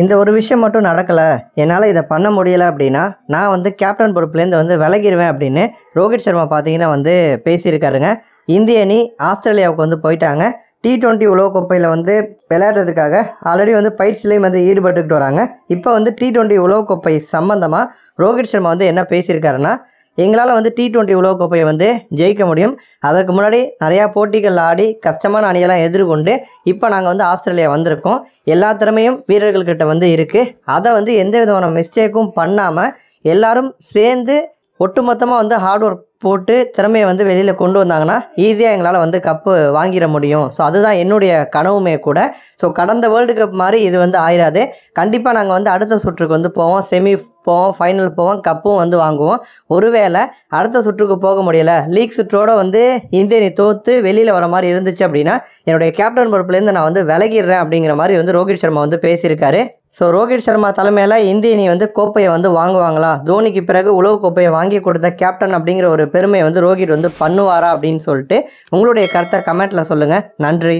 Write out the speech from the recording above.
இந்த ஒரு விஷயம் மட்டும் நடக்கலை என்னால் இதை பண்ண முடியலை அப்படின்னா நான் வந்து கேப்டன் பொறுப்புலேருந்து வந்து விலகிடுவேன் அப்படின்னு ரோஹித் சர்மா பார்த்தீங்கன்னா வந்து பேசியிருக்காருங்க இந்திய அணி ஆஸ்திரேலியாவுக்கு வந்து போயிட்டாங்க டி டுவெண்ட்டி உலகக்கோப்பையில் வந்து விளையாடுறதுக்காக ஆல்ரெடி வந்து பயிற்சியிலையும் வந்து ஈடுபட்டுக்கிட்டு வராங்க இப்போ வந்து டி டுவெண்ட்டி உலகக்கோப்பை சம்மந்தமாக ரோஹித் சர்மா வந்து என்ன பேசியிருக்காருன்னா எங்களால் வந்து டி டுவெண்ட்டி உலக கோப்பையை வந்து ஜெயிக்க முடியும் அதற்கு முன்னாடி நிறையா போட்டிகள் ஆடி கஷ்டமான அணியெல்லாம் எதிர்கொண்டு இப்போ நாங்கள் வந்து ஆஸ்திரேலியா வந்திருக்கோம் எல்லா திறமையும் வீரர்கள்கிட்ட வந்து இருக்குது அதை வந்து எந்த விதமான மிஸ்டேக்கும் பண்ணாமல் எல்லாரும் சேர்ந்து ஒட்டுமொத்தமாக வந்து ஹார்ட் ஒர்க் போட்டு திறமையை வந்து வெளியில் கொண்டு வந்தாங்கன்னா ஈஸியாக எங்களால் வந்து கப்பு வாங்கிட முடியும் ஸோ அதுதான் என்னுடைய கனவுமே கூட ஸோ கடந்த வேர்ல்டு கப் மாதிரி இது வந்து ஆயிராது கண்டிப்பாக நாங்கள் வந்து அடுத்த சுற்றுக்கு வந்து போவோம் செமி போவோம் ஃபைனல் போவோம் கப்பும் வந்து வாங்குவோம் ஒருவேளை அடுத்த சுற்றுக்கு போக முடியலை லீக் சுற்றோடு வந்து இந்திய தோற்று வெளியில் வர மாதிரி இருந்துச்சு அப்படின்னா என்னுடைய கேப்டன் பொறுப்புலேருந்து நான் வந்து விலகிடுறேன் அப்படிங்கிற மாதிரி வந்து ரோஹித் சர்மா வந்து பேசியிருக்காரு ஸோ ரோஹித் சர்மா தலைமையில் இந்திய வந்து கோப்பையை வந்து வாங்குவாங்களா தோனிக்கு பிறகு உலக கோப்பையை வாங்கி கொடுத்த கேப்டன் அப்படிங்கிற ஒரு பெருமையை வந்து ரோஹித் வந்து பண்ணுவாரா அப்படின்னு சொல்லிட்டு உங்களுடைய கருத்தை கமெண்ட்டில் சொல்லுங்கள் நன்றி